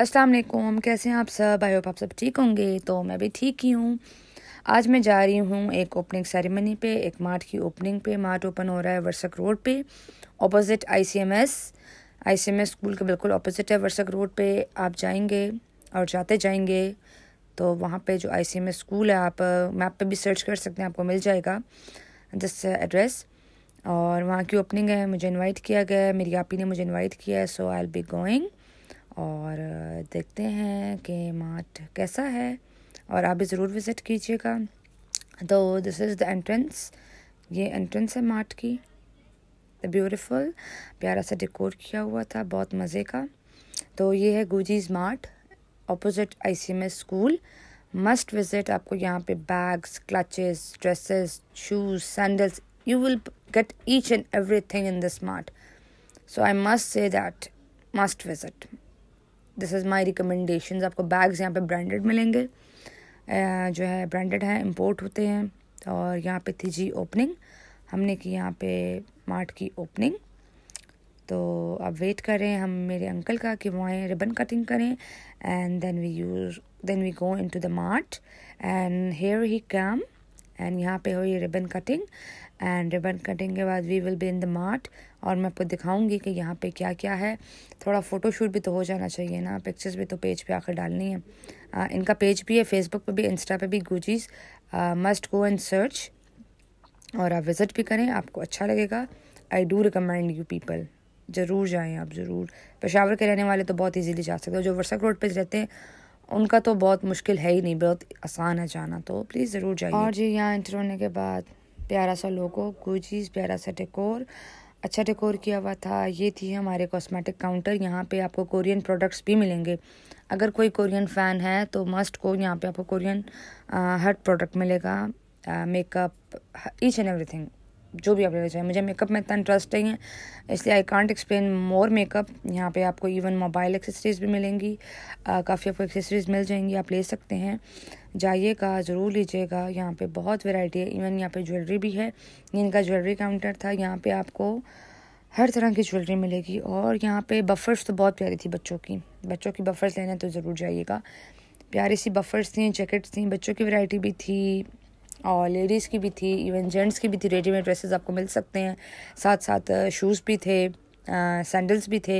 असलम कैसे हैं आप सब आई होप आप सब ठीक होंगे तो मैं भी ठीक ही हूँ आज मैं जा रही हूँ एक ओपनिंग सेरेमनी पे एक मार्ट की ओपनिंग पे मार्ट ओपन हो रहा है वर्षक रोड पे ऑपोजिट आईसीएमएस आईसीएमएस स्कूल के बिल्कुल ऑपोजिट है वर्षक रोड पे आप जाएंगे और जाते जाएंगे तो वहाँ पे जो आईसीएमएस स्कूल है आप मैप पे भी सर्च कर सकते हैं आपको मिल जाएगा दिस एड्रेस और वहाँ की ओपनिंग है मुझे इन्वाइट किया गया है मेरी आपी ने मुझे इन्वाइट किया है so I'll be going और देखते हैं कि मार्ट कैसा है और आप भी ज़रूर विज़िट कीजिएगा तो दिस इज़ द एंट्रेंस ये एंट्रेंस है मार्ट की ब्यूटिफुल प्यारा सा डिकोर किया हुआ था बहुत मज़े का तो ये है गुजीज mart opposite ICMS school must visit आपको यहाँ पे bags clutches dresses shoes sandals will get each and every thing in this mart so I must say that must visit this is my recommendation आपको bags यहाँ पे branded मिलेंगे जो है branded हैं इम्पोर्ट होते हैं और यहाँ पे थी जी ओपनिंग हमने की यहाँ पे मार्ट की ओपनिंग तो अब वेट कर रहे हैं हम मेरे अंकल का कि वो आए रिबन कटिंग करें and then we use then we go into the mart and here he came and यहाँ पे हुई ribbon cutting and ribbon cutting के बाद we will be in the mart और मैं आपको दिखाऊंगी कि यहाँ पे क्या क्या है थोड़ा फ़ोटोशूट भी तो हो जाना चाहिए ना पिक्चर्स भी तो पेज पे आकर डालनी है आ, uh, इनका पेज भी है फेसबुक पे भी इंस्टा पे भी गुजीज मस्ट गो एंड सर्च और आप विज़िट भी करें आपको अच्छा लगेगा I do recommend you people ज़रूर जाएँ आप ज़रूर पेशावर के रहने वाले तो बहुत ईजीली जा सकते हो जो वर्षक रोड पर रहते हैं उनका तो बहुत मुश्किल है ही नहीं बहुत आसान है जाना तो प्लीज़ ज़रूर जाइए और जी यहाँ इंटर होने के बाद प्यारा सा लोगो गुजीज प्यारा सा डेकोर अच्छा टेकोर किया हुआ था ये थी हमारे कॉस्मेटिक काउंटर यहाँ पे आपको कोरियन प्रोडक्ट्स भी मिलेंगे अगर कोई कोरियन फ़ैन है तो मस्ट को यहाँ पे आपको कोरियन हर प्रोडक्ट मिलेगा मेकअप ईच एंड एवरीथिंग जो भी आप लेना चाहें मुझे मेकअप में इतना इंटरेस्ट नहीं है इसलिए I can't explain more makeup यहाँ पे आपको इवन मोबाइल एक्सेसरीज़ भी मिलेंगी काफ़ी आपको एक्सेसरीज़ मिल जाएंगी आप ले सकते हैं जाइएगा ज़रूर लीजिएगा यहाँ पे बहुत वैरायटी है इवन यहाँ पे ज्वेलरी भी है इनका ज्वेलरी काउंटर था यहाँ पर आपको हर तरह की ज्वेलरी मिलेगी और यहाँ पर बफ़र्स तो बहुत प्यारी थी बच्चों की बच्चों की बफ़र्स लेना तो ज़रूर जाइएगा प्यारी सी बफ़र्स थी जैकेट्स थी बच्चों की वैरायटी भी थी और लेडीज़ की भी थी इवन जेंट्स की भी थी रेडीमेड ड्रेसेस आपको मिल सकते हैं साथ साथ शूज़ भी थे सैंडल्स uh, भी थे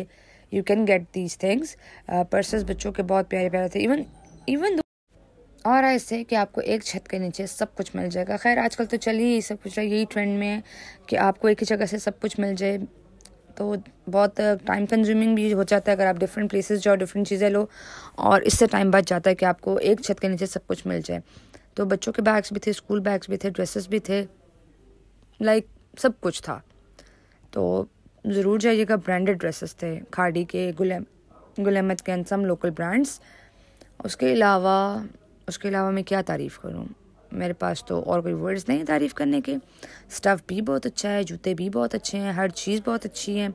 you can get these things purses बच्चों के बहुत प्यारे प्यारे थे इवन इवन और ऐसे इससे कि आपको एक छत के नीचे सब कुछ मिल जाएगा खैर आजकल तो चल ही सब कुछ यही ट्रेंड में है कि आपको एक ही जगह से सब कुछ मिल जाए तो बहुत टाइम uh, कंज्यूमिंग भी हो जाता है अगर आप डिफरेंट प्लेसेस जाओ डिफरेंट चीज़ें लो और इससे टाइम बच जाता है कि आपको एक छत के नीचे सब कुछ मिल जाए तो बच्चों के बैग्स भी थे स्कूल बैग्स भी थे ड्रेसेस भी थे लाइक like, सब कुछ था तो ज़रूर जाइएगा ब्रांडेड ड्रेसेस थे खाड़ी के गुलेम गुल अहमद के सम लोकल ब्रांड्स उसके अलावा उसके अलावा मैं क्या तारीफ़ करूँ मेरे पास तो और कोई वर्ड्स नहीं तारीफ़ करने के स्टफ़ भी बहुत अच्छा है जूते भी बहुत अच्छे हैं हर चीज़ बहुत अच्छी है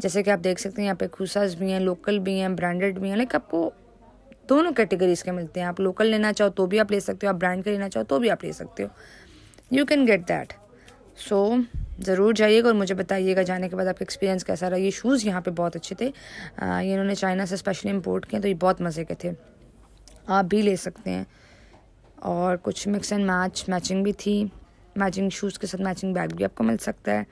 जैसे कि आप देख सकते हैं यहाँ पे खूसाज भी हैं लोकल भी हैं ब्रांडेड भी हैं लाइक आपको दोनों कैटेगरीज के मिलते हैं आप लोकल लेना चाहो तो भी आप ले सकते हो आप ब्रांड का लेना चाहो तो भी आप ले सकते हो you can get that so ज़रूर जाइएगा और मुझे बताइएगा जाने के बाद आपका एक्सपीरियंस कैसा रहा ये शूज़ यहाँ पे बहुत अच्छे थे ये इन्होंने चाइना से स्पेशली इम्पोर्ट किए तो ये बहुत मज़े के थे आप भी ले सकते हैं और कुछ मिक्स एंड मैच मैचिंग भी थी मैचिंग शूज़ के साथ मैचिंग बैग भी आपको मिल सकता है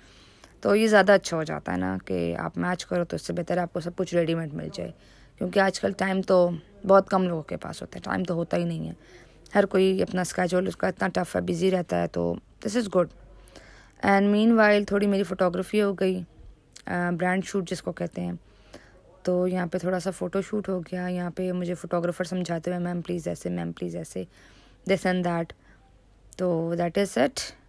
तो ये ज़्यादा अच्छा हो जाता है ना कि आप मैच करो तो इससे बेहतर आपको सब कुछ रेडीमेड मिल जाए क्योंकि आजकल टाइम तो बहुत कम लोगों के पास होता है टाइम तो होता ही नहीं है हर कोई अपना स्कैचल उसका इतना टफ है बिज़ी रहता है तो this is good and meanwhile थोड़ी मेरी फ़ोटोग्राफी हो गई ब्रांड शूट जिसको कहते हैं तो यहाँ पे थोड़ा सा फ़ोटो शूट हो गया यहाँ पे मुझे फ़ोटोग्राफ़र समझाते हुए मैम प्लीज़ ऐसे मैम प्लीज़ ऐसे दिस एंड दैट तो दैट इज़ इट